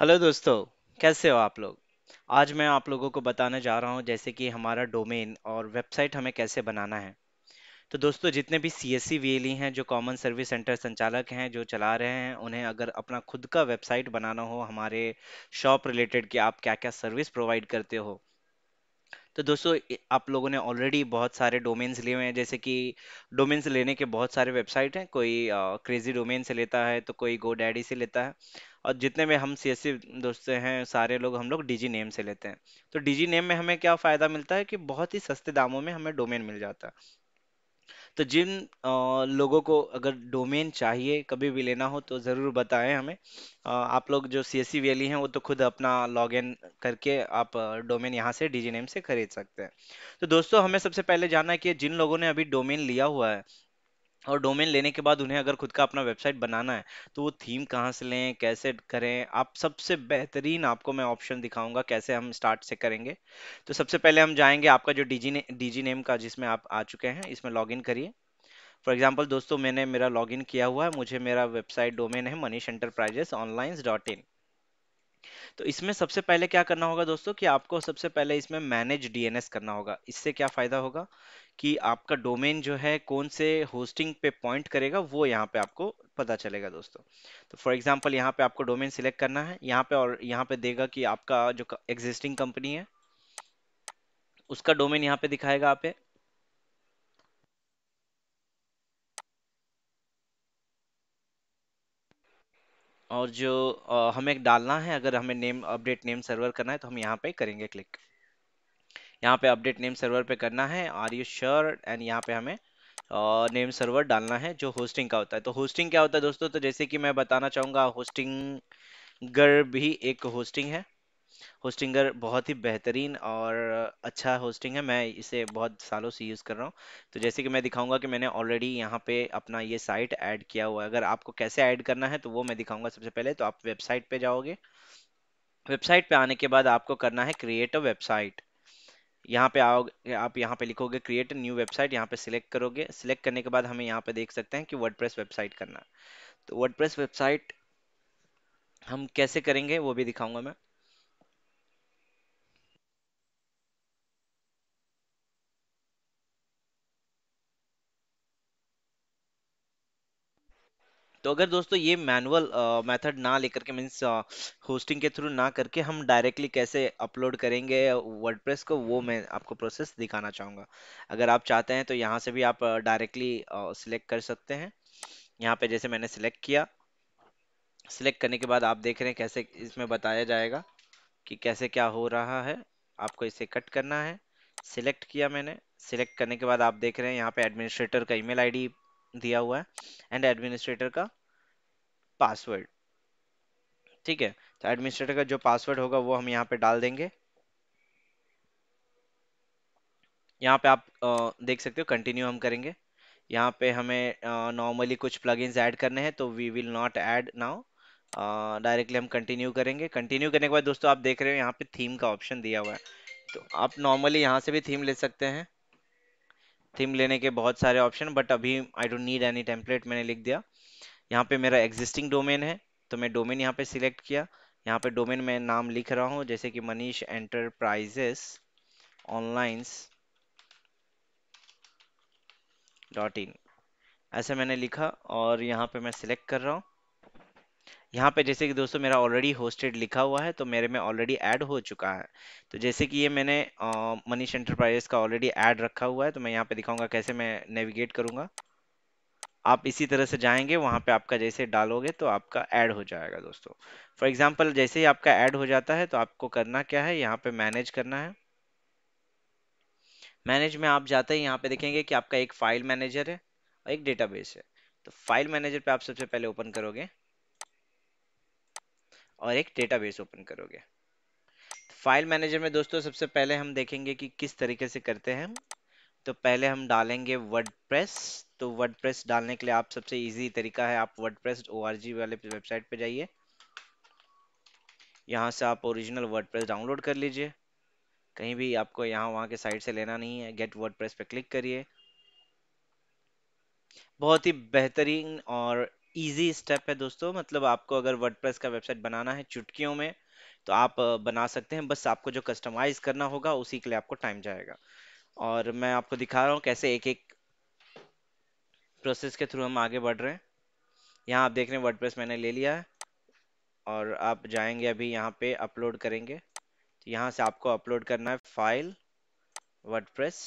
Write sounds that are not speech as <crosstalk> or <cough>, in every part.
Hello दोस्तों कैसे हो आप लोग आज मैं आप लोगों को बताने जा रहा हूँ जैसे कि हमारा डोमेन और वेबसाइट हमें कैसे बनाना है तो दोस्तों जितने भी सी एस सी हैं जो कॉमन सर्विस सेंटर संचालक हैं जो चला रहे हैं उन्हें अगर अपना खुद का वेबसाइट बनाना हो हमारे शॉप रिलेटेड कि आप क्या क्या सर्विस प्रोवाइड करते हो तो दोस्तों आप लोगों ने ऑलरेडी बहुत सारे डोमेन्स लिए हुए हैं जैसे कि डोमेन्स लेने के बहुत सारे वेबसाइट हैं कोई क्रेजी डोमेन से लेता है तो कोई गो डैडी से लेता है और जितने भी हम सी दोस्त हैं सारे लोग हम लोग डिजी नेम से लेते हैं तो डिजी नेम में हमें क्या फ़ायदा मिलता है कि बहुत ही सस्ते दामों में हमें डोमेन मिल जाता है तो जिन लोगों को अगर डोमेन चाहिए कभी भी लेना हो तो ज़रूर बताएं हमें। आप लोग जो सी एस सी वैली हैं वो तो खुद अपना लॉग इन करके आप डोमेन यहाँ से नेम से खरीद सकते हैं। तो दोस्तों हमें सबसे पहले जानना है कि जिन लोगों ने अभी डोमेन लिया हुआ है और डोमेन लेने के बाद उन्हें अगर खुद का अपना वेबसाइट बनाना है तो वो थीम कहाँ से लें कैसे करें आप सबसे बेहतरीन आपको मैं ऑप्शन दिखाऊंगा कैसे हम स्टार्ट से करेंगे तो सबसे पहले हम जाएंगे आपका जो डीजी ने डीजी नेम का जिसमें आप आ चुके हैं इसमें लॉगिन करिए फॉर एग्जाम्पल दोस्तों मैंने मेरा लॉग किया हुआ है मुझे मेरा वेबसाइट डोमेन है Manish enterprises online dot in तो इसमें सबसे पहले क्या करना होगा दोस्तों कि आपको सबसे पहले इसमें मैनेज डीएनएस करना होगा इससे क्या फायदा होगा कि आपका डोमेन जो है कौन से होस्टिंग पे पॉइंट करेगा वो यहाँ पे आपको पता चलेगा दोस्तों तो फॉर एग्जांपल यहाँ पे आपको डोमेन सिलेक्ट करना है यहाँ पे और यहाँ पे देगा कि आपका जो एग्जिस्टिंग कंपनी है उसका डोमेन यहाँ पे दिखाएगा आप और जो हमें डालना है अगर हमें नेम अपडेट नेम सर्वर करना है तो हम यहाँ पे करेंगे क्लिक यहाँ पे अपडेट नेम सर्वर पे करना है आर यू श्योर एंड यहाँ पे हमें नेम uh, सर्वर डालना है जो होस्टिंग का होता है तो होस्टिंग क्या होता है दोस्तों तो जैसे कि मैं बताना चाहूँगा होस्टिंगर भी एक होस्टिंग है होस्टिंगर बहुत ही बेहतरीन और अच्छा होस्टिंग है मैं इसे बहुत सालों से यूज़ कर रहा हूँ तो जैसे कि मैं दिखाऊंगा कि मैंने ऑलरेडी यहाँ पे अपना ये साइट ऐड किया हुआ है अगर आपको कैसे ऐड करना है तो वो मैं दिखाऊंगा सबसे पहले तो आप वेबसाइट पे जाओगे वेबसाइट पे आने के बाद आपको करना है क्रिएट अ वेबसाइट यहाँ पे आओगे आप यहाँ पे लिखोगे क्रिएट न्यू वेबसाइट यहाँ पे सिलेक्ट करोगे सिलेक्ट करने के बाद हमें यहाँ पे देख सकते हैं कि वर्ड वेबसाइट करना तो वर्ड वेबसाइट हम कैसे करेंगे वो भी दिखाऊंगा मैं तो अगर दोस्तों ये मैनुअल मेथड ना लेकर के मीन्स होस्टिंग के थ्रू ना करके हम डायरेक्टली कैसे अपलोड करेंगे वर्ड को वो मैं आपको प्रोसेस दिखाना चाहूँगा अगर आप चाहते हैं तो यहाँ से भी आप डायरेक्टली सिलेक्ट कर सकते हैं यहाँ पे जैसे मैंने सिलेक्ट किया सिलेक्ट करने के बाद आप देख रहे हैं कैसे इसमें बताया जाएगा कि कैसे क्या हो रहा है आपको इसे कट करना है सिलेक्ट किया मैंने सिलेक्ट करने के बाद आप देख रहे हैं यहाँ पे एडमिनिस्ट्रेटर का ईमेल आईडी दिया हुआ है एंड एडमिनिस्ट्रेटर का पासवर्ड ठीक है तो एडमिनिस्ट्रेटर का जो पासवर्ड होगा वो हम यहाँ पे डाल देंगे यहाँ पे आप आ, देख सकते हो कंटिन्यू हम करेंगे यहाँ पे हमें नॉर्मली कुछ प्लगइन्स ऐड करने हैं तो we will not add now directly हम कंटिन्यू करेंगे कंटिन्यू करने के बाद दोस्तों आप देख रहे हो यहाँ पे थीम का ऑप्शन दिया हुआ है तो आप नॉर्मली यहाँ से भी थीम ले सकते हैं थीम लेने के बहुत सारे ऑप्शन बट अभी I don't need any template मैंने लिख दिया यहाँ पे मेरा एग्जिस्टिंग डोमेन है तो मैं डोमेन यहाँ पे सिलेक्ट किया यहाँ पे डोमेन में नाम लिख रहा हूँ जैसे कि Manish enterprises online dot in ऐसे मैंने लिखा और यहाँ पे मैं सिलेक्ट कर रहा हूँ यहाँ पे जैसे कि दोस्तों मेरा ऑलरेडी होस्टेड लिखा हुआ है तो मेरे में ऑलरेडी ऐड हो चुका है तो जैसे कि ये मैंने मनीष एंटरप्राइजेस का ऑलरेडी ऐड रखा हुआ है तो मैं यहाँ पे दिखाऊंगा कैसे मैं नेविगेट करूँगा आप इसी तरह से जाएंगे वहाँ पे आपका जैसे डालोगे तो आपका ऐड हो जाएगा दोस्तों फॉर एग्जाम्पल जैसे ही आपका ऐड हो जाता है तो आपको करना क्या है यहाँ पे मैनेज करना है मैनेज में आप जाते हैं यहाँ पे देखेंगे कि आपका एक फाइल मैनेजर है और एक डेटाबेस है तो फाइल मैनेजर पे आप सबसे पहले ओपन करोगे और एक डेटाबेस ओपन करोगे फाइल मैनेजर में दोस्तों सबसे पहले हम देखेंगे कि किस तरीके से करते हैं तो पहले हम डालेंगे वर्डप्रेस तो वर्डप्रेस डालने के लिए आप सबसे इजी तरीका है आप वर्डप्रेस ओआरजी वाले वेबसाइट पर जाइए यहाँ से आप ओरिजिनल वर्डप्रेस डाउनलोड कर लीजिए कहीं भी आपको यहाँ वहाँ के साइट से लेना नहीं है गेट वर्डप्रेस पे क्लिक करिए बहुत ही बेहतरीन और इजी स्टेप है दोस्तों मतलब आपको अगर वर्डप्रेस का वेबसाइट बनाना है चुटकियों में तो आप बना सकते हैं बस आपको जो कस्टमाइज करना होगा उसी के लिए आपको टाइम जाएगा और मैं आपको दिखा रहा हूँ कैसे एक एक प्रोसेस के थ्रू हम आगे बढ़ रहे हैं यहाँ आप देख रहे हैं वर्ड मैंने ले लिया है और आप जाएंगे अभी यहाँ पे अपलोड करेंगे तो यहाँ से आपको अपलोड करना है फाइल वर्डप्रेस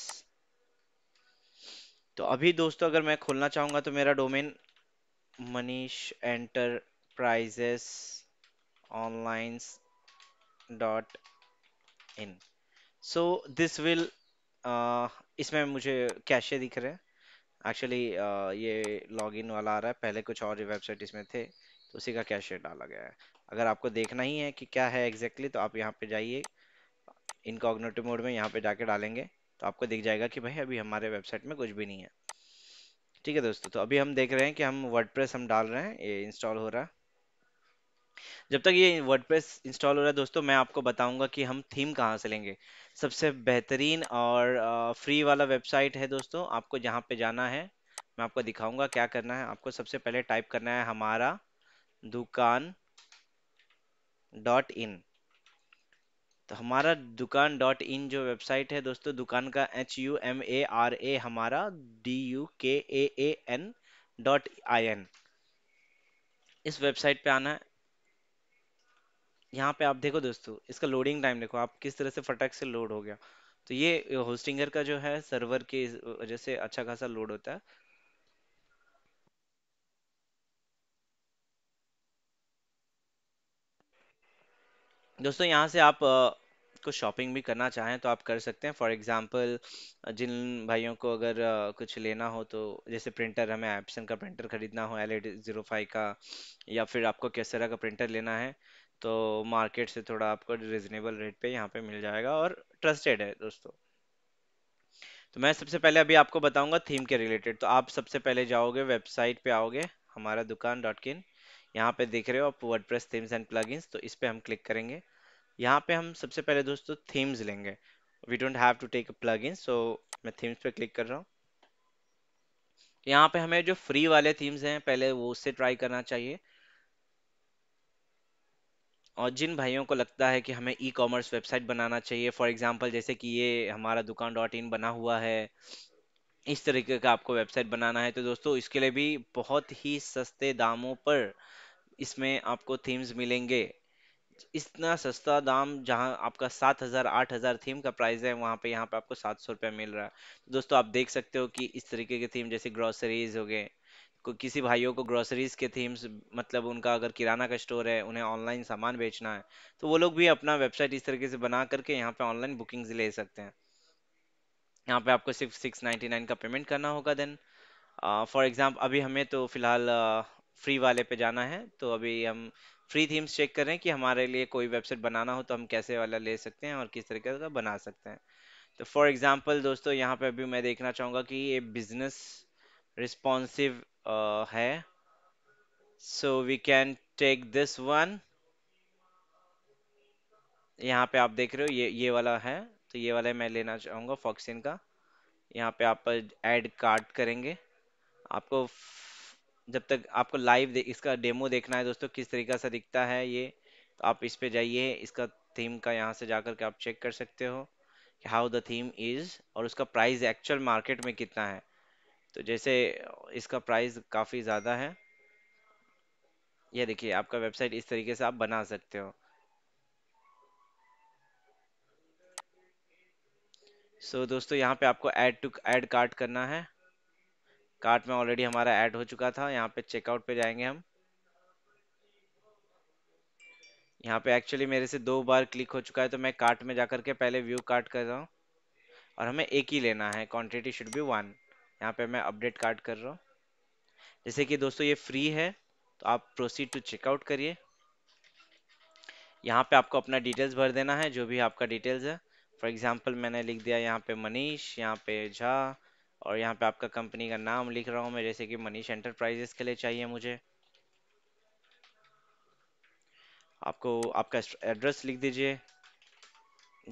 तो अभी दोस्तों अगर मैं खोलना चाहूँगा तो मेरा domain Manish Enterprises Online dot in so this will इसमें मुझे कैशे दिख रहे हैं एक्चुअली uh, ये लॉगिन वाला आ रहा है पहले कुछ और वेबसाइट इसमें थे तो उसी का कैशे डाला गया है अगर आपको देखना ही है कि क्या है एग्जैक्टली exactly, तो आप यहाँ पे जाइए इनकॉग्नेटिव मोड में यहाँ पे जाके डालेंगे तो आपको दिख जाएगा कि भाई अभी हमारे वेबसाइट में कुछ भी नहीं है ठीक है दोस्तों तो अभी हम देख रहे हैं कि हम वर्डप्रेस हम डाल रहे हैं ये इंस्टॉल हो रहा है जब तक ये वर्डप्रेस इंस्टॉल हो रहा है दोस्तों मैं आपको बताऊंगा कि हम थीम कहाँ से लेंगे सबसे बेहतरीन और फ्री वाला वेबसाइट है दोस्तों आपको जहाँ पे जाना है मैं आपको दिखाऊंगा क्या करना है आपको सबसे पहले टाइप करना है हमारा दुकान डॉट इन तो हमारा दुकान डॉट इन जो वेबसाइट है दोस्तों दुकान का H U M A R A हमारा D U K A A N dot I N इस वेबसाइट पे आना है यहाँ पे आप देखो दोस्तों इसका लोडिंग टाइम देखो आप किस तरह से फटक से लोड हो गया तो ये होस्टिंगर का जो है सर्वर की वजह से अच्छा खासा लोड होता है दोस्तों यहाँ से आप कुछ शॉपिंग भी करना चाहें तो आप कर सकते हैं फॉर एग्जांपल जिन भाइयों को अगर कुछ लेना हो तो जैसे प्रिंटर हमें एप्सन का प्रिंटर खरीदना हो एल ज़ीरो फाइव का या फिर आपको तरह का प्रिंटर लेना है तो मार्केट से थोड़ा आपको रिजनेबल रेट पे यहाँ पे मिल जाएगा और ट्रस्टेड है दोस्तों तो मैं सबसे पहले अभी आपको बताऊँगा थीम के रिलेटेड तो आप सबसे पहले जाओगे वेबसाइट पर आओगे हमारा दुकान डॉट किन यहाँ पे देख रहे हो आप WordPress themes and plug तो इस पर हम क्लिक करेंगे यहाँ पे हम सबसे पहले दोस्तों थीम्स लेंगे we don't have to take a plugin so मैं थीम्स पे क्लिक कर रहा हूँ यहाँ पे हमें जो फ्री वाले थीम्स हैं पहले वो उससे ट्राई करना चाहिए और जिन भाइयों को लगता है कि हमें ई कॉमर्स वेबसाइट बनाना चाहिए फॉर एग्जाम्पल जैसे कि ये हमारा दुकान डॉट इन बना हुआ है इस तरीके का आपको वेबसाइट बनाना है तो दोस्तों इसके लिए भी बहुत ही सस्ते दामों पर इसमें आपको थीम्स मिलेंगे इतना सस्ता दाम जहाँ आपका सात हज़ार आठ हज़ार थीम का प्राइस है वहाँ पे यहाँ पे आपको सात सौ रुपया मिल रहा है तो दोस्तों आप देख सकते हो कि इस तरीके के थीम जैसे ग्रॉसरीज हो गए किसी भाइयों को ग्रॉसरीज के थीम्स मतलब उनका अगर किराना का स्टोर है उन्हें ऑनलाइन सामान बेचना है तो वो लोग भी अपना वेबसाइट इस तरीके से बना करके यहाँ पे ऑनलाइन बुकिंग्स ले सकते हैं यहाँ पे आपको सिर्फ सिक्स नाइनटी नाइन का पेमेंट करना होगा देन फॉर uh, अभी हमें तो फ़िलहाल फ्री वाले पे जाना है तो अभी हम फ्री थीम्स चेक कर रहे हैं कि हमारे लिए कोई वेबसाइट बनाना हो तो हम कैसे वाला ले सकते हैं और किस तरीके का बना सकते हैं तो फॉर एग्जांपल दोस्तों यहाँ पे अभी मैं देखना चाहूँगा कि ये बिजनेस रिस्पॉन्सिव है so we can take this one यहाँ पे आप देख रहे हो ये ये वाला है तो ये वाला मैं लेना चाहूँगा फॉक्सिन का यहाँ पे आप एड कार्ड करेंगे आपको जब तक आपको लाइव दे, इसका डेमो देखना है दोस्तों किस तरीका से दिखता है ये तो आप इस पे जाइए इसका थीम का यहाँ से जाकर के आप चेक कर सकते हो कि हाउ द थीम इज़ और उसका प्राइस एक्चुअल मार्केट में कितना है तो जैसे इसका प्राइस काफ़ी ज़्यादा है ये देखिए आपका वेबसाइट इस तरीके से आप बना सकते हो सो so, दोस्तों यहाँ पे आपको ऐड टू ऐड कार्ट करना है कार्ट में ऑलरेडी हमारा ऐड हो चुका था यहाँ पे चेकआउट पे जाएंगे हम यहाँ पे एक्चुअली मेरे से दो बार क्लिक हो चुका है तो मैं कार्ट में जाकर के पहले व्यू कार्ट कर रहा हूँ और हमें एक ही लेना है क्वांटिटी शुड बी वन यहाँ पे मैं अपडेट कार्ट कर रहा हूँ जैसे कि दोस्तों ये फ्री है तो आप प्रोसीड टू चेकआउट करिए यहाँ पे आपको अपना डिटेल्स भर देना है जो भी आपका डिटेल्स है फॉर एग्जाम्पल मैंने लिख दिया यहाँ पे मनीष यहाँ पे झा और यहाँ पे आपका कंपनी का नाम लिख रहा हूँ मैं जैसे कि मनीष एंटरप्राइजेस के लिए चाहिए मुझे आपको आपका एड्रेस लिख दीजिए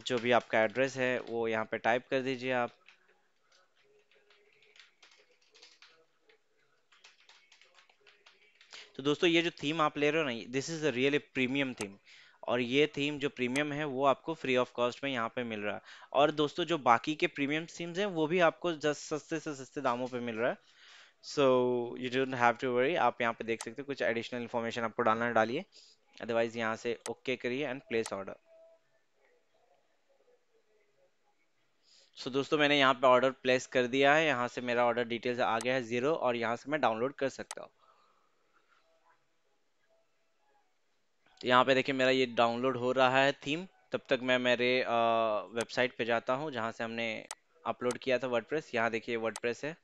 जो भी आपका एड्रेस है वो यहाँ पे टाइप कर दीजिए आप तो दोस्तों ये जो थीम आप ले रहे हो ना this is a really premium theme और ये थीम जो प्रीमियम है वो आपको फ्री ऑफ कॉस्ट में यहाँ पे मिल रहा है और दोस्तों जो बाकी के प्रीमियम थीम्स हैं वो भी आपको जस्ट सस्ते से सस्ते दामों पे मिल रहा है so you don't have to worry आप यहाँ पे देख सकते हो कुछ एडिशनल इन्फॉर्मेशन आपको डालना डालिए अदरवाइज यहाँ से ओके करिए and place order so so, दोस्तों मैंने यहाँ पे ऑर्डर प्लेस कर दिया है यहाँ से मेरा ऑर्डर डिटेल्स आ गया है ज़ीरो और यहाँ से मैं डाउनलोड कर सकता हूँ तो यहाँ पे देखिए मेरा ये डाउनलोड हो रहा है थीम तब तक मैं मेरे वेबसाइट पे जाता हूँ जहाँ से हमने अपलोड किया था वर्डप्रेस यहाँ देखिए वर्डप्रेस है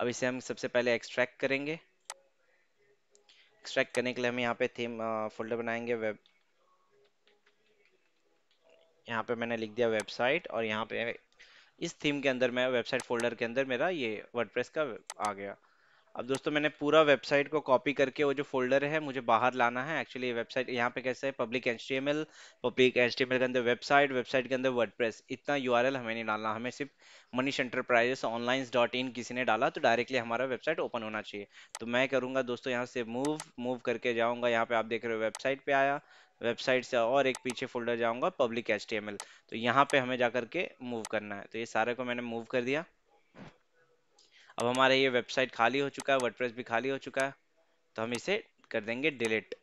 अब इसे हम सबसे पहले एक्सट्रैक्ट करेंगे एक्सट्रैक्ट करने के लिए हम यहाँ पे थीम फोल्डर बनाएंगे वेब यहाँ पे मैंने लिख दिया वेबसाइट और यहाँ पे इस थीम के अंदर मैं वेबसाइट फोल्डर के अंदर मेरा ये वर्डप्रेस का आ गया अब दोस्तों मैंने पूरा वेबसाइट को कॉपी करके वो जो फोल्डर है मुझे बाहर लाना है एक्चुअली ये वेबसाइट यहाँ पे कैसे है public H T M L public H T M L के अंदर वेबसाइट वेबसाइट के अंदर प्रेस इतना यू आर एल हमें नहीं डालना हमें सिर्फ Manish enterprises online dot in किसी ने डाला तो डायरेक्टली हमारा वेबसाइट ओपन होना चाहिए तो मैं करूँगा दोस्तों यहाँ से मूव मूव करके जाऊँगा यहाँ पे आप देख रहे हो वेबसाइट पे आया वेबसाइट से और एक पीछे फोल्डर जाऊँगा public H T M L तो यहाँ पे हमें जा करके मूव करना है तो ये सारे को मैंने मूव कर दिया अब हमारा ये वेबसाइट खाली हो चुका है वर्डप्रेस भी खाली हो चुका है तो हम इसे कर देंगे डिलीट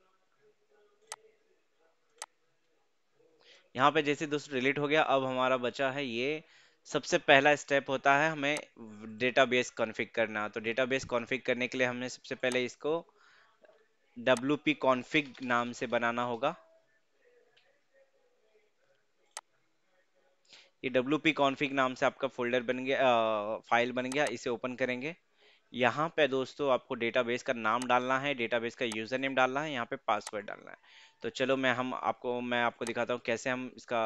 यहाँ पे जैसे दोस्तों डिलीट हो गया अब हमारा बचा है ये सबसे पहला स्टेप होता है हमें डेटाबेस कॉन्फ़िग करना तो डेटाबेस कॉन्फ़िग करने के लिए हमें सबसे पहले इसको डब्ल्यू पी कॉन्फिक नाम से बनाना होगा ये पी कॉन्फिक नाम से आपका फोल्डर बन गया फाइल बन गया इसे ओपन करेंगे यहाँ पे दोस्तों आपको डेटाबेस का नाम डालना है डेटाबेस का यूज़र नेम डालना है यहाँ पे पासवर्ड डालना है तो चलो मैं हम आपको मैं आपको दिखाता हूँ कैसे हम इसका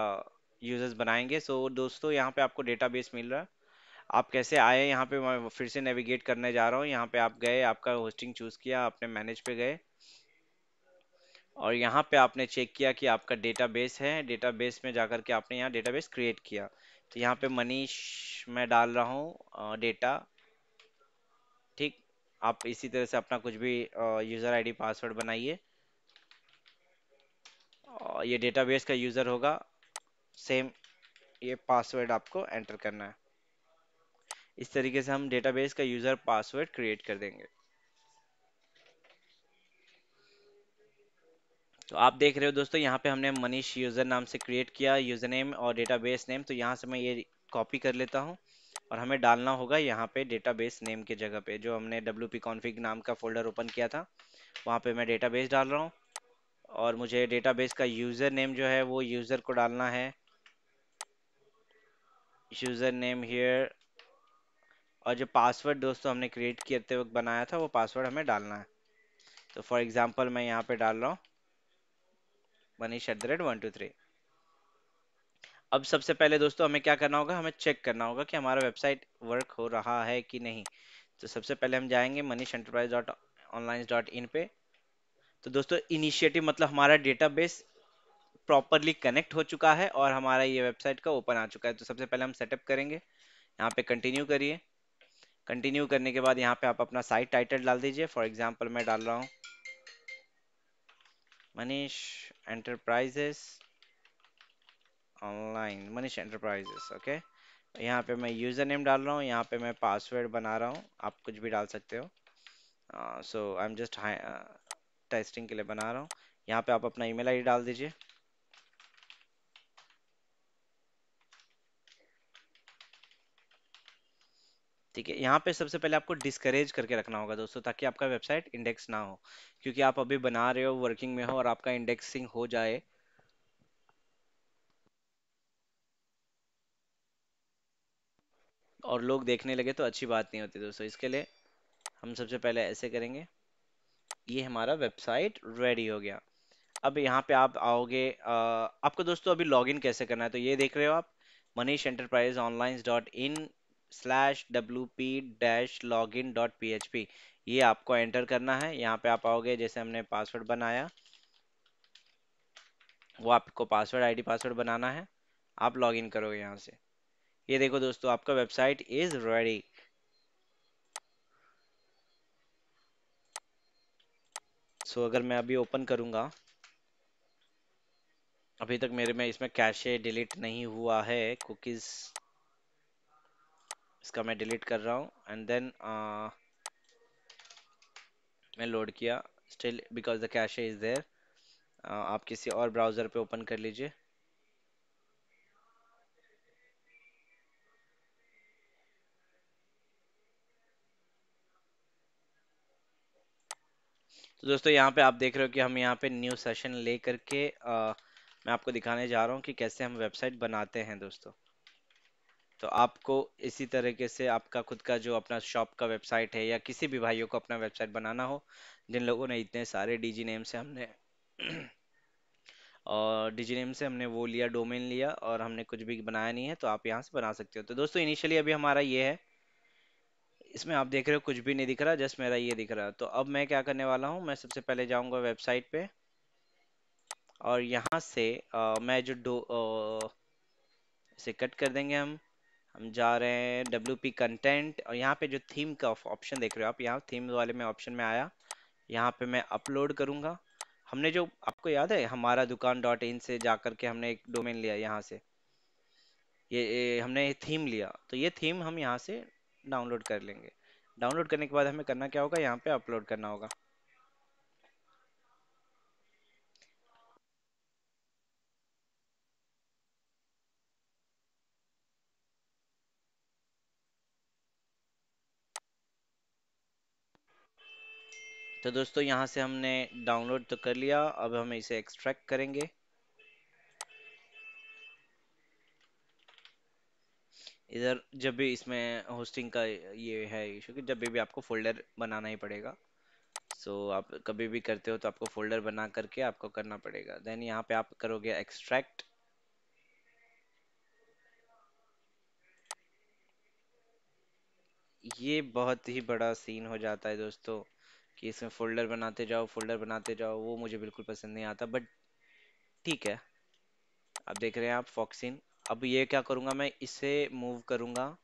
यूज़र्स बनाएंगे सो so, दोस्तों यहाँ पे आपको डेटाबेस मिल रहा है आप कैसे आए यहाँ पे मैं फिर से नेविगेट करने जा रहा हूँ यहाँ पे आप गए आपका होस्टिंग चूज़ किया आपने मैनेज पे गए और यहाँ पे आपने चेक किया कि आपका डेटाबेस है डेटाबेस में जाकर के आपने यहाँ डेटाबेस क्रिएट किया तो यहाँ पे मनीष मैं डाल रहा हूँ डेटा ठीक आप इसी तरह से अपना कुछ भी यूज़र आईडी पासवर्ड बनाइए ये डेटाबेस का यूज़र होगा सेम ये पासवर्ड आपको एंटर करना है इस तरीके से हम डेटाबेस का यूज़र पासवर्ड क्रिएट कर देंगे तो आप देख रहे हो दोस्तों यहाँ पे हमने मनीष यूज़र नाम से क्रिएट किया यूज़र नेम और डेटाबेस नेम तो यहाँ से मैं ये कॉपी कर लेता हूँ और हमें डालना होगा यहाँ पे डेटाबेस नेम के जगह पे जो हमने डब्ल्यू पी कॉन्फिक नाम का फोल्डर ओपन किया था वहाँ पे मैं डेटाबेस डाल रहा हूँ और मुझे डेटाबेस का यूज़र नेम जो है वो यूज़र को डालना है यूज़र नेम हियर और जो पासवर्ड दोस्तों हमने क्रिएट करते वक्त बनाया था वो पासवर्ड हमें डालना है तो फॉर एग्ज़ाम्पल मैं यहाँ पे डाल रहा हूँ Manish at the rate one two three अब सबसे पहले दोस्तों हमें क्या करना होगा हमें चेक करना होगा कि हमारा वेबसाइट वर्क हो रहा है कि नहीं तो सबसे पहले हम जाएंगे Manish enterprise dot online dot in पे तो दोस्तों इनिशिएटिव मतलब हमारा डेटाबेस प्रॉपरली कनेक्ट हो चुका है और हमारा ये वेबसाइट का ओपन आ चुका है तो सबसे पहले हम सेटअप करेंगे यहाँ पे कंटिन्यू करिए कंटिन्यू करने के बाद यहाँ पे आप अपना साइट टाइटल डाल दीजिए फॉर एग्जाम्पल मैं डाल रहा हूँ Manish enterprises online Manish enterprises okay यहाँ पे मैं यूज़र नेम डाल रहा हूँ यहाँ पे मैं पासवर्ड बना रहा हूँ आप कुछ भी डाल सकते हो so I am just testing के लिए बना रहा हूँ यहाँ पे आप अपना ईमेल आईडी डाल दीजिए ठीक है यहाँ पे सबसे पहले आपको डिस्करेज करके रखना होगा दोस्तों ताकि आपका वेबसाइट इंडेक्स ना हो क्योंकि आप अभी बना रहे हो वर्किंग में हो और आपका इंडेक्सिंग हो जाए और लोग देखने लगे तो अच्छी बात नहीं होती दोस्तों इसके लिए हम सबसे पहले ऐसे करेंगे ये हमारा वेबसाइट रेडी हो गया अब यहाँ पे आप आओगे आपको दोस्तों अभी लॉगिन कैसे करना है तो ये देख रहे हो आप Manish enterprise online dot in slash W P dash login dot P H P ये आपको एंटर करना है यहाँ पे आप आओगे जैसे हमने पासवर्ड बनाया वो आपको पासवर्ड आईडी पासवर्ड बनाना है आप लॉग इन करोगे यहाँ से ये देखो दोस्तों आपका वेबसाइट इज रेडी सो अगर मैं अभी ओपन करूँगा अभी तक मेरे में इसमें कैशे डिलीट नहीं हुआ है कुकीज़ इसका मैं डिलीट कर रहा हूँ एंड देन uh, मैं लोड किया still because the cache is there आप किसी और ब्राउज़र पे ओपन कर लीजिए तो दोस्तों यहाँ पे आप देख रहे हो कि हम यहाँ पे न्यू सेशन ले करके आ, मैं आपको दिखाने जा रहा हूँ कि कैसे हम वेबसाइट बनाते हैं दोस्तों तो आपको इसी तरीके से आपका खुद का जो अपना शॉप का वेबसाइट है या किसी भी भाइयों को अपना वेबसाइट बनाना हो जिन लोगों ने इतने सारे डीजी नेम से हमने <clears throat> और डीजी नेम से हमने वो लिया डोमेन लिया और हमने कुछ भी बनाया नहीं है तो आप यहाँ से बना सकते हो तो दोस्तों इनिशियली अभी हमारा ये है इसमें आप देख रहे हो कुछ भी नहीं दिख रहा जस्ट मेरा ये दिख रहा है तो अब मैं क्या करने वाला हूँ मैं सबसे पहले जाऊँगा वेबसाइट पे और यहाँ से आ, मैं जो डो इसे कट कर देंगे हम हम जा रहे हैं डब्ल्यू पी कंटेंट और यहाँ पे जो थीम का ऑप्शन देख रहे हो आप यहाँ थीम वाले में ऑप्शन में आया यहाँ पे मैं अपलोड करूँगा हमने जो आपको याद है हमारा दुकान डॉट इन से जा कर के हमने एक डोमेन लिया यहाँ से ये, ये हमने थीम लिया तो ये थीम हम यहाँ से डाउनलोड कर लेंगे डाउनलोड करने के बाद हमें करना क्या होगा यहाँ पे अपलोड करना होगा तो दोस्तों यहाँ से हमने डाउनलोड तो कर लिया अब हम इसे एक्सट्रैक्ट करेंगे इधर जब भी इसमें होस्टिंग का ये है इशू कि जब भी, भी आपको फोल्डर बनाना ही पड़ेगा सो so, आप कभी भी करते हो तो आपको फोल्डर बना करके आपको करना पड़ेगा देन यहाँ पे आप करोगे एक्सट्रैक्ट ये बहुत ही बड़ा सीन हो जाता है दोस्तों कि इसमें फोल्डर बनाते जाओ फोल्डर बनाते जाओ वो मुझे बिल्कुल पसंद नहीं आता बट ठीक है अब देख रहे हैं आप फॉक्सिन अब ये क्या करूँगा मैं इसे मूव करूँगा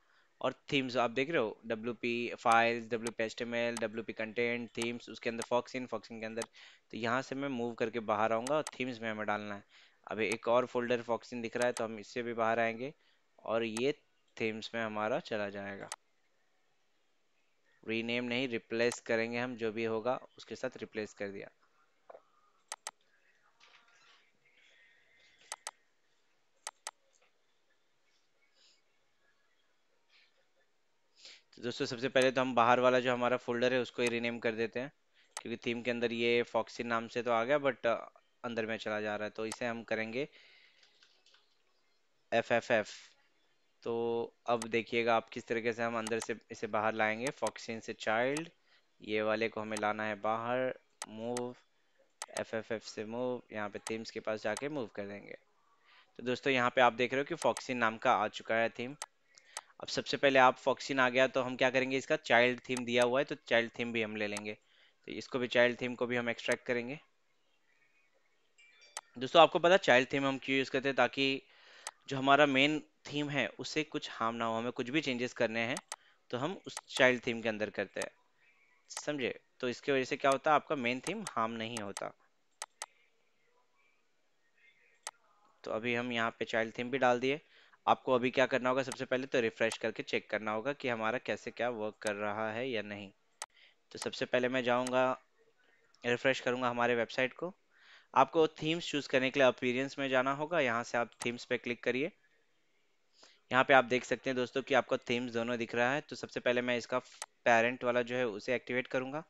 और थीम्स आप देख रहे हो W P files W P H M L W P content themes उसके अंदर फॉक्सिन फॉक्सिन के अंदर तो यहाँ से मैं मूव करके बाहर आऊँगा और थीम्स में हमें डालना है अब एक और फोल्डर फॉक्सिन दिख रहा है तो हम इससे भी बाहर आएंगे और ये थीम्स में हमारा चला जाएगा रीनेम नहीं रिप्लेस करेंगे हम जो भी होगा उसके साथ रिप्लेस कर दिया तो दोस्तों सबसे पहले तो हम बाहर वाला जो हमारा फोल्डर है उसको ही रीनेम कर देते हैं क्योंकि थीम के अंदर ये फॉक्सी नाम से तो आ गया बट अंदर में चला जा रहा है तो इसे हम करेंगे एफ एफ एफ तो अब देखिएगा आप किस तरीके से हम अंदर से इसे बाहर लाएंगे फॉक्सिन से चाइल्ड ये वाले को हमें लाना है बाहर मूव एफ एफ एफ से मूव यहाँ पे थीम्स के पास जाके मूव कर देंगे तो दोस्तों यहाँ पे आप देख रहे हो कि फॉक्सिन नाम का आ चुका है थीम अब सबसे पहले आप फॉक्सिन आ गया तो हम क्या करेंगे इसका चाइल्ड थीम दिया हुआ है तो चाइल्ड थीम भी हम ले लेंगे तो इसको भी चाइल्ड थीम को भी हम एक्सट्रैक्ट करेंगे दोस्तों आपको पता चाइल्ड थीम हम क्यों यूज़ करते हैं ताकि जो हमारा मेन थीम है उसे कुछ हार्म ना हो हमें कुछ भी चेंजेस करने हैं तो हम उस चाइल्ड थीम के अंदर करते हैं समझे तो इसके वजह से क्या होता है आपका मेन थीम हार्म नहीं होता तो अभी हम यहाँ पे चाइल्ड थीम भी डाल दिए आपको अभी क्या करना होगा सबसे पहले तो रिफ्रेश करके चेक करना होगा कि हमारा कैसे क्या वर्क कर रहा है या नहीं तो सबसे पहले मैं जाऊँगा रिफ्रेश करूँगा हमारे वेबसाइट को आपको थीम्स चूज़ करने के लिए अपीरियंस में जाना होगा यहाँ से आप थीम्स पे क्लिक करिए यहाँ पे आप देख सकते हैं दोस्तों कि आपको थीम्स दोनों दिख रहा है तो सबसे पहले मैं इसका पेरेंट वाला जो है उसे एक्टिवेट करूँगा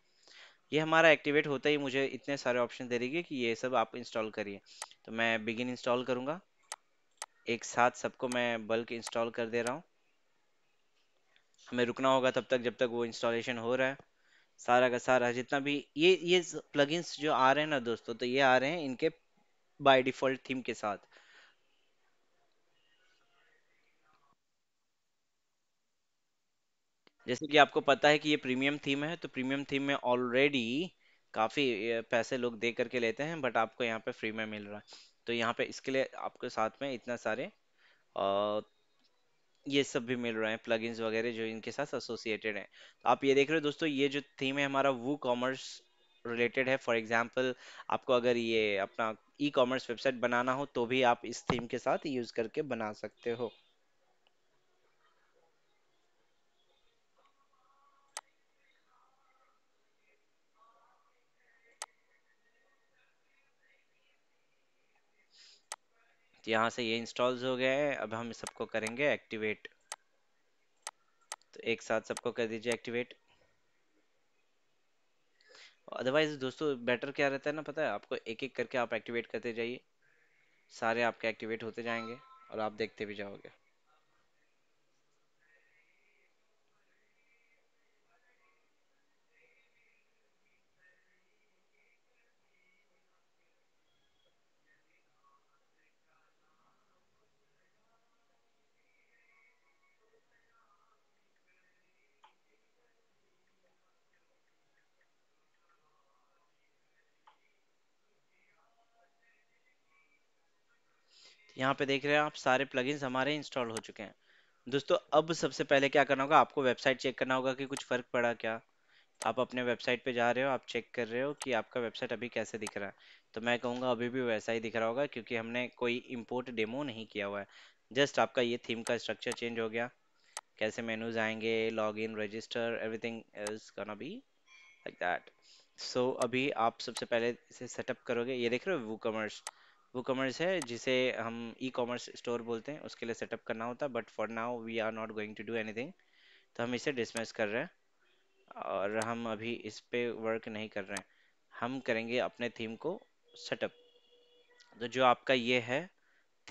ये हमारा एक्टिवेट होता ही मुझे इतने सारे ऑप्शन दे रही है कि ये सब आप इंस्टॉल करिए तो मैं बिगिन इंस्टॉल करूँगा एक साथ सबको मैं बल्क इंस्टॉल कर दे रहा हूँ हमें रुकना होगा तब तक जब तक वो इंस्टॉलेशन हो रहा है सारा का सारा जितना भी ये ये प्लगइन्स जो आ रहे हैं ना दोस्तों तो ये आ रहे हैं इनके बाय डिफ़ॉल्ट थीम के साथ जैसे कि आपको पता है कि ये प्रीमियम थीम है तो प्रीमियम थीम में ऑलरेडी काफ़ी पैसे लोग दे करके लेते हैं बट आपको यहाँ पे फ्री में मिल रहा है तो यहाँ पे इसके लिए आपको साथ में इतना सारे आ, ये सब भी मिल रहे हैं प्लगइन्स वगैरह जो इनके साथ एसोसिएटेड हैं तो आप ये देख रहे हो दोस्तों ये जो थीम है हमारा वो कॉमर्स रिलेटेड है फॉर एग्जाम्पल आपको अगर ये अपना ई कॉमर्स वेबसाइट बनाना हो तो भी आप इस थीम के साथ यूज़ करके बना सकते हो तो यहाँ से ये इंस्टॉल्स हो गया है अब हम सबको करेंगे एक्टिवेट तो एक साथ सबको कर दीजिए एक्टिवेट अदरवाइज दोस्तों बेटर क्या रहता है ना पता है आपको एक एक करके आप एक्टिवेट करते जाइए सारे आपके एक्टिवेट होते जाएंगे और आप देखते भी जाओगे यहाँ पे देख रहे हैं आप सारे प्लगइन्स हमारे इंस्टॉल हो चुके हैं दोस्तों अब सबसे पहले क्या करना होगा आपको वेबसाइट चेक करना होगा कि कुछ फ़र्क पड़ा क्या आप अपने वेबसाइट पे जा रहे हो आप चेक कर रहे हो कि आपका वेबसाइट अभी कैसे दिख रहा है तो मैं कहूँगा अभी भी वैसा ही दिख रहा होगा क्योंकि हमने कोई इम्पोर्ट डेमो नहीं किया हुआ है जस्ट आपका ये थीम का स्ट्रक्चर चेंज हो गया कैसे मेनूज आएंगे login register everything is gonna be like that so अभी आप सबसे पहले इसे सेटअप करोगे ये देख रहे हो वू कमर्स वो कॉमर्स है जिसे हम ई कॉमर्स स्टोर बोलते हैं उसके लिए सेटअप करना होता but for now we are not going to do anything तो हम इसे डिसमिस कर रहे हैं और हम अभी इस पर वर्क नहीं कर रहे हैं हम करेंगे अपने थीम को सेटअप तो जो आपका ये है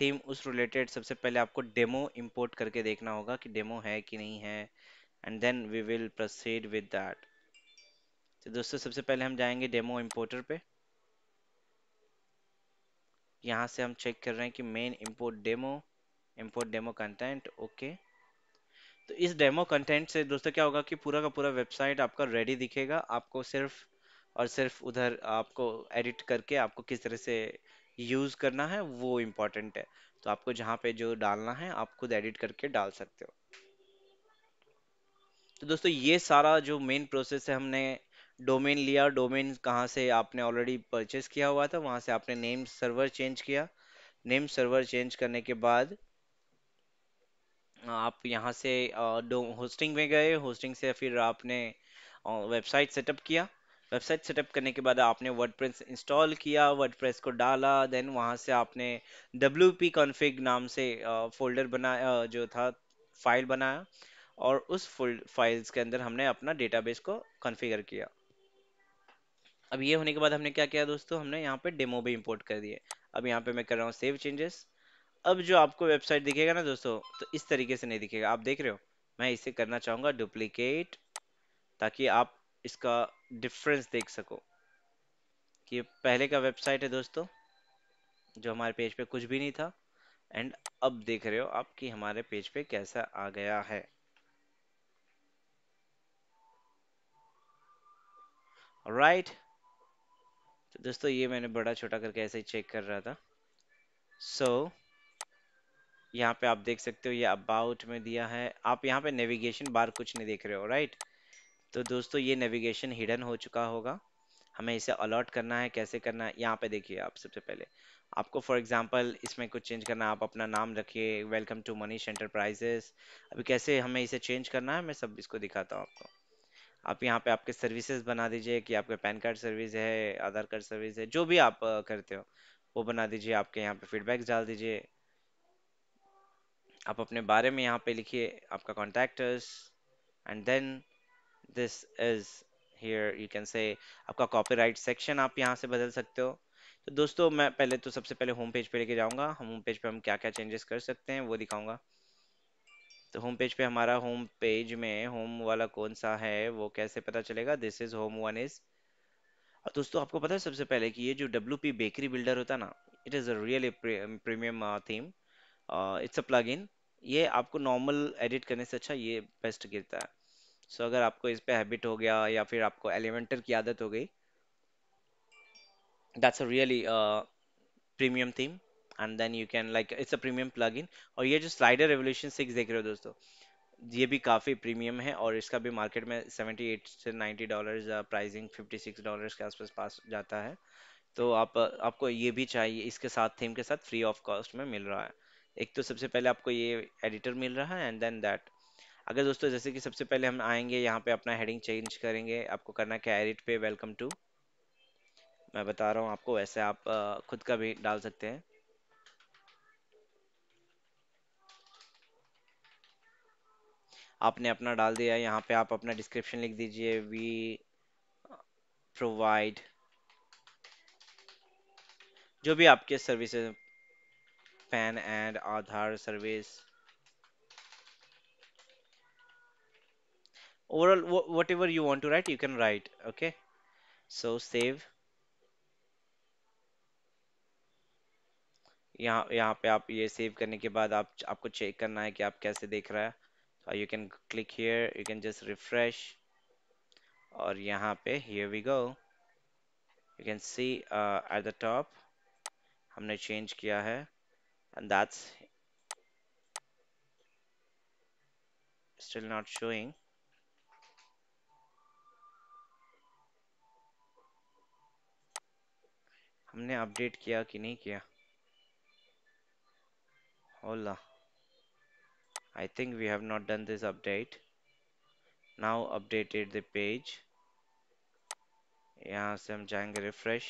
थीम उस रिलेटेड सबसे पहले आपको डेमो इंपोर्ट करके देखना होगा कि डेमो है कि नहीं है and then we will proceed with that तो दोस्तों सबसे पहले हम जाएंगे डेमो इम्पोर्टर पे यहाँ से हम चेक कर रहे हैं कि main import demo import demo content okay तो इस डेमो कंटेंट से दोस्तों क्या होगा कि पूरा का पूरा वेबसाइट आपका रेडी दिखेगा आपको सिर्फ और सिर्फ उधर आपको एडिट करके आपको किस तरह से यूज़ करना है वो इम्पोर्टेंट है तो आपको जहाँ पे जो डालना है आप खुद एडिट करके डाल सकते हो तो दोस्तों ये सारा जो मेन प्रोसेस है हमने डोमेन लिया डोमेन कहाँ से आपने ऑलरेडी परचेस किया हुआ था वहाँ से आपने नेम सर्वर चेंज किया नेम सर्वर चेंज करने के बाद आप यहाँ से होस्टिंग में गए होस्टिंग से फिर आपने वेबसाइट सेटअप किया वेबसाइट सेटअप करने के बाद आपने वर्ड इंस्टॉल किया वर्ड को डाला देन वहाँ से आपने डब्ल्यू पी नाम से फोल्डर बनाया जो था फाइल बनाया और उस फाइल्स के अंदर हमने अपना डेटाबेस को कॉन्फ़िगर किया अब ये होने के बाद हमने क्या किया दोस्तों हमने यहाँ पे डेमो भी इम्पोर्ट कर दिए अब यहाँ पे मैं कर रहा हूँ सेव चेंजेस अब जो आपको वेबसाइट दिखेगा ना दोस्तों तो इस तरीके से नहीं दिखेगा आप देख रहे हो मैं इसे करना चाहूँगा डुप्लीकेट ताकि आप इसका डिफरेंस देख सको कि पहले का वेबसाइट है दोस्तों जो हमारे पेज पे कुछ भी नहीं था एंड अब देख रहे हो आप कि हमारे पेज पे कैसा आ गया है राइट right. तो दोस्तों ये मैंने बड़ा छोटा करके ऐसे ही चेक कर रहा था सो so, यहाँ पे आप देख सकते हो ये अबाउट में दिया है आप यहाँ पे नेविगेशन बार कुछ नहीं देख रहे हो राइट तो दोस्तों ये नेविगेशन हिडन हो चुका होगा हमें इसे अलॉट करना है कैसे करना है यहाँ पे देखिए आप सबसे पहले आपको फॉर एग्जांपल इसमें कुछ चेंज करना है आप अपना नाम रखिए वेलकम टू मनीष एंटरप्राइजेस अभी कैसे हमें इसे चेंज करना है मैं सब इसको दिखाता हूँ आपको आप यहाँ पे आपके सर्विसेज बना दीजिए कि आपके पैन कार्ड सर्विस है आधार कार्ड सर्विस है जो भी आप करते हो वो बना दीजिए आपके यहाँ पे फीडबैक्स डाल दीजिए आप अपने बारे में यहाँ पे लिखिए आपका contactors and then this is here you can say आपका कॉपीराइट सेक्शन आप यहाँ से बदल सकते हो तो दोस्तों मैं पहले तो सबसे पहले होम पेज पे लेके जाऊँगा होम पेज पे हम क्या क्या चेंजेस कर सकते हैं वो दिखाऊँगा तो होम पेज पे हमारा होम पेज में होम वाला कौन सा है वो कैसे पता चलेगा this is home one is और दोस्तों आपको पता है सबसे पहले कि ये जो डब्ल्यू पी बेकरी बिल्डर होता ना it is a real premium theme it's a plugin ये आपको नॉर्मल एडिट करने से अच्छा ये बेस्ट गिरता है सो so, अगर आपको इस पे हैबिट हो गया या फिर आपको एलिमेंटर की आदत हो गई that's a really premium theme and then you can like it's a premium plugin और ये जो स्लाइडर रेवोल्यूशन सिक्स देख रहे हो दोस्तों ये भी काफ़ी प्रीमियम है और इसका भी मार्केट में 78 से 90 डॉलर्स प्राइसिंग 56 डॉलर्स के आसपास पास जाता है तो आप आपको ये भी चाहिए इसके साथ थीम के साथ फ्री ऑफ कॉस्ट में मिल रहा है एक तो सबसे पहले आपको ये एडिटर मिल रहा है एंड देन दैट अगर दोस्तों जैसे कि सबसे पहले हम आएंगे यहाँ पे अपना हेडिंग चेंज करेंगे आपको करना क्या एडिट पे वेलकम टू मैं बता रहा हूँ आपको वैसे आप uh, खुद का भी डाल सकते हैं आपने अपना डाल दिया यहाँ पे आप अपना डिस्क्रिप्शन लिख दीजिए वी प्रोवाइड जो भी आपके services PAN and Aadhaar service whatever you want to write you can write okay so save यहाँ यहाँ पे आप ये सेव करने के बाद आप आपको चेक करना है कि आप कैसे देख रहा है uh, you can click here you can just refresh और यहाँ पे here we go you can see uh, at the top हमने change किया है and that's still not showing हमने अपडेट किया कि नहीं किया होला I think we have not done this update. Now updated the page. यहाँ से हम जाएंगे रिफ्रेश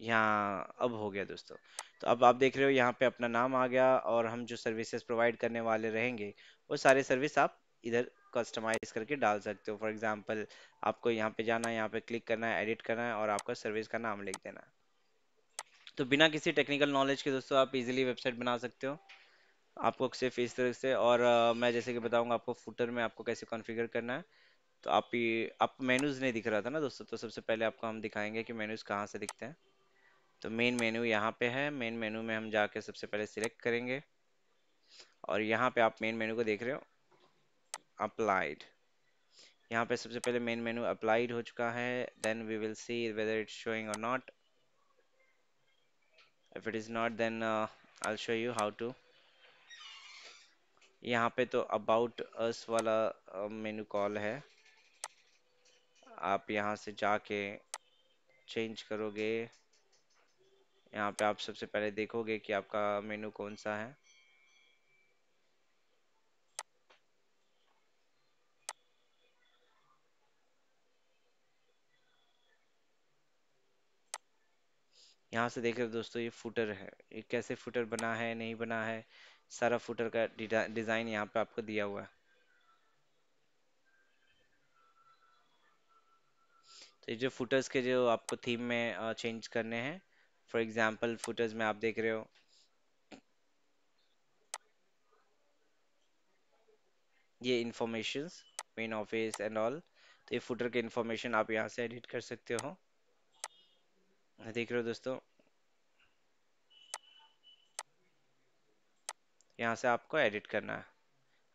यहाँ अब हो गया दोस्तों तो अब आप देख रहे हो यहाँ पे अपना नाम आ गया और हम जो सर्विसेज प्रोवाइड करने वाले रहेंगे वो सारे सर्विस आप इधर कस्टमाइज करके डाल सकते हो फॉर एग्जांपल आपको यहाँ पे जाना है यहाँ पे क्लिक करना है एडिट करना है और आपका सर्विस का नाम लिख देना है तो बिना किसी टेक्निकल नॉलेज के दोस्तों आप इजिली वेबसाइट बना सकते हो आपको सिर्फ इस तरह से और आ, मैं जैसे कि बताऊंगा आपको फुटर में आपको कैसे कॉन्फ़िगर करना है तो आप ही आप मेनूज़ नहीं दिख रहा था ना दोस्तों तो सबसे पहले आपको हम दिखाएंगे कि मेनूज़ कहाँ से दिखते हैं तो मेन मेनू यहाँ पे है मेन मेनू में हम जाके सबसे पहले सिलेक्ट करेंगे और यहाँ पे आप मेन मेनू को देख रहे हो अप्लाइड यहाँ पे सबसे पहले मेन मेनू अप्लाइड हो चुका है then we will see whether it's showing or not if it is not then I show you how to यहाँ पे तो अबाउट अस वाला मेनू कॉल है आप यहाँ से जाके चेंज करोगे यहाँ पे आप सबसे पहले देखोगे कि आपका मेनू कौन सा है यहाँ से देख रहे दोस्तों ये फुटर है ये कैसे फुटर बना है नहीं बना है सारा फुटर का डिज़ाइन यहाँ पे आपको दिया हुआ है तो ये जो फुटर्स के जो आपको थीम में चेंज करने हैं फॉर एग्जाम्पल फुटर्स में आप देख रहे हो ये information main office and all तो ये फुटर के इंफॉर्मेशन आप यहाँ से एडिट कर सकते हो देख रहे हो दोस्तों यहाँ से आपको एडिट करना है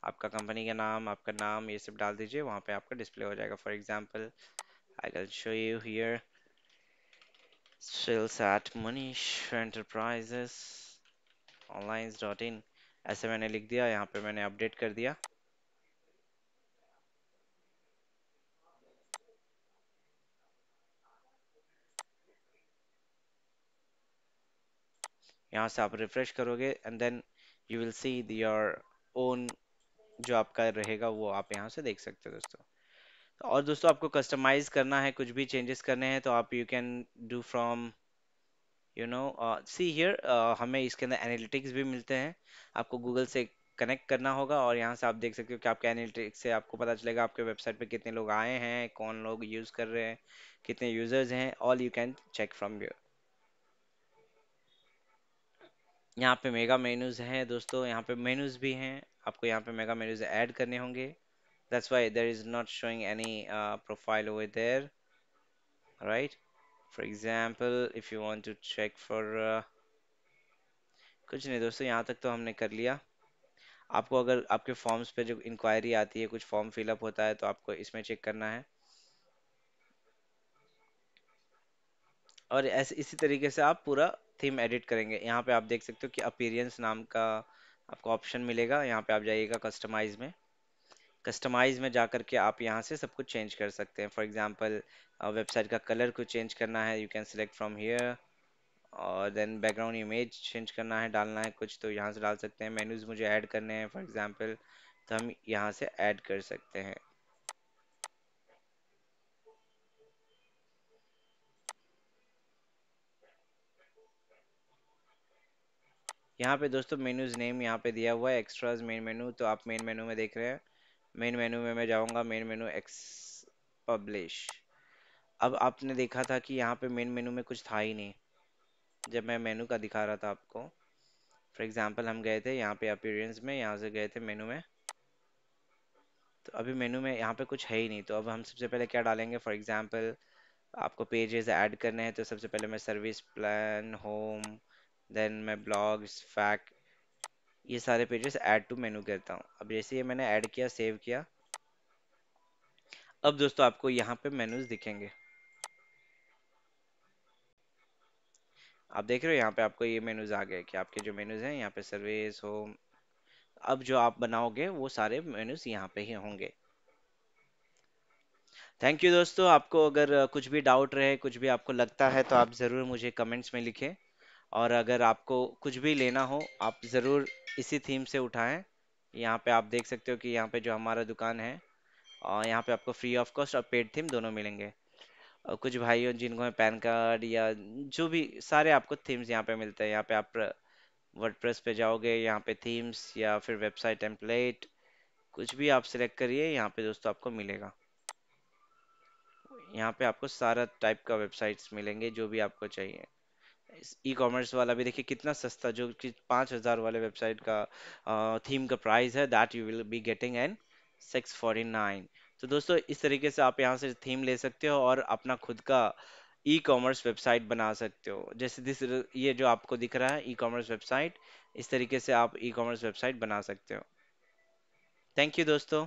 आपका कंपनी का नाम आपका नाम ये सब डाल दीजिए वहाँ पे आपका डिस्प्ले हो जाएगा for example I will show you here sales at Manish enterprises online dot in ऐसे मैंने लिख दिया यहाँ पे मैंने अपडेट कर दिया यहाँ से आप रिफ्रेश करोगे and then you will see their own जो आपका रहेगा वो आप यहाँ से देख सकते हो दोस्तों तो और दोस्तों आपको कस्टमाइज करना है कुछ भी चेंजेस करने हैं तो आप you can do from you know see here हमें इसके अंदर एनालिटिक्स भी मिलते हैं आपको गूगल से कनेक्ट करना होगा और यहाँ से आप देख सकते हो कि आपके एनालिटिक्स से आपको पता चलेगा आपके वेबसाइट पे कितने लोग आए हैं कौन लोग यूज़ कर रहे हैं कितने यूज़र्स हैं all you can check from your यहाँ पे मेगा मेनूज़ हैं दोस्तों यहाँ पे मेनूज़ भी हैं आपको यहाँ पे मेगा मेनूज़ ऐड करने होंगे that's why there is not showing any profile over there right for example if you want to check for कुछ नहीं दोस्तों यहाँ तक तो हमने कर लिया आपको अगर आपके फॉर्म्स पे जो इंक्वायरी आती है कुछ फॉर्म फिलअप होता है तो आपको इसमें चेक करना है और ऐसे इसी तरीके से आप पूरा थीम एडिट करेंगे यहाँ पे आप देख सकते हो कि अपीरियंस नाम का आपको ऑप्शन मिलेगा यहाँ पे आप जाइएगा कस्टमाइज में कस्टमाइज में जा करके आप यहाँ से सब कुछ चेंज कर सकते हैं फॉर एग्जाम्पल वेबसाइट का कलर को चेंज करना है you can select from here और देन बैकग्राउंड इमेज चेंज करना है डालना है कुछ तो यहाँ से डाल सकते हैं मेन्यूज़ मुझे ऐड करने हैं फॉर एग्जाम्पल तो हम यहाँ से ऐड कर सकते हैं यहाँ पे दोस्तों मेनूज़ नेम यहाँ पे दिया हुआ है एक्स्ट्राज मेन मेनू तो आप मेन मेनू में देख रहे हैं मेन मेनू में मैं जाऊँगा मेन मेनू एक्स पब्लिश अब आपने देखा था कि यहाँ पे मेन मेनू में कुछ था ही नहीं जब मैं मेनू का दिखा रहा था आपको फॉर एग्ज़ाम्पल हम गए थे यहाँ पे अपीरेंस में यहाँ से गए थे मेनू में तो अभी मेनू में यहाँ पे कुछ है ही नहीं तो अब हम सबसे पहले क्या डालेंगे फॉर एग्ज़ाम्पल आपको पेजेस ऐड करने हैं तो सबसे पहले मैं सर्विस प्लान होम देन मैं ब्लॉग्स फैक ये सारे पेजेस ऐड टू मेनू करता हूँ अब जैसे ये मैंने ऐड किया सेव किया अब दोस्तों आपको यहाँ पे मेनूज दिखेंगे आप देख रहे हो यहाँ पे आपको ये मेनूज आ गए कि आपके जो मेनूज हैं यहाँ पे सर्विस होम अब जो आप बनाओगे वो सारे मेनूज यहाँ पे ही होंगे थैंक यू दोस्तों आपको अगर कुछ भी डाउट रहे कुछ भी आपको लगता है तो आप ज़रूर मुझे कमेंट्स में लिखें और अगर आपको कुछ भी लेना हो आप ज़रूर इसी थीम से उठाएं यहाँ पे आप देख सकते हो कि यहाँ पे जो हमारा दुकान है और यहाँ पे आपको फ्री ऑफ कॉस्ट और पेड थीम दोनों मिलेंगे और कुछ भाइयों जिनको है पैन कार्ड या जो भी सारे आपको थीम्स यहाँ पे मिलते हैं यहाँ पे आप वर्ड प्रेस पे जाओगे यहाँ पे थीम्स या फिर वेबसाइट टेम्पलेट कुछ भी आप सिलेक्ट करिए यहाँ पे दोस्तों आपको मिलेगा यहाँ पे आपको सारा टाइप का वेबसाइट्स मिलेंगे जो भी आपको चाहिए ई कॉमर्स वाला भी देखिए कितना सस्ता जो कि पाँच हज़ार वाले वेबसाइट का थीम का प्राइस है that you will be getting an six forty nine तो दोस्तों इस तरीके से आप यहाँ से थीम ले सकते हो और अपना खुद का ई कॉमर्स वेबसाइट बना सकते हो जैसे दिस ये जो आपको दिख रहा है ई कॉमर्स वेबसाइट इस तरीके से आप ई कॉमर्स वेबसाइट बना सकते हो थैंक यू दोस्तों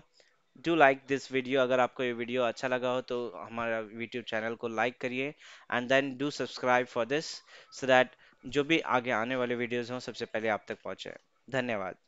डू लाइक दिस वीडियो अगर आपको ये वीडियो अच्छा लगा हो तो हमारा यूट्यूब चैनल को लाइक करिए and then do subscribe for this so that जो भी आगे आने वाले वीडियोज हों सबसे पहले आप तक पहुँचे धन्यवाद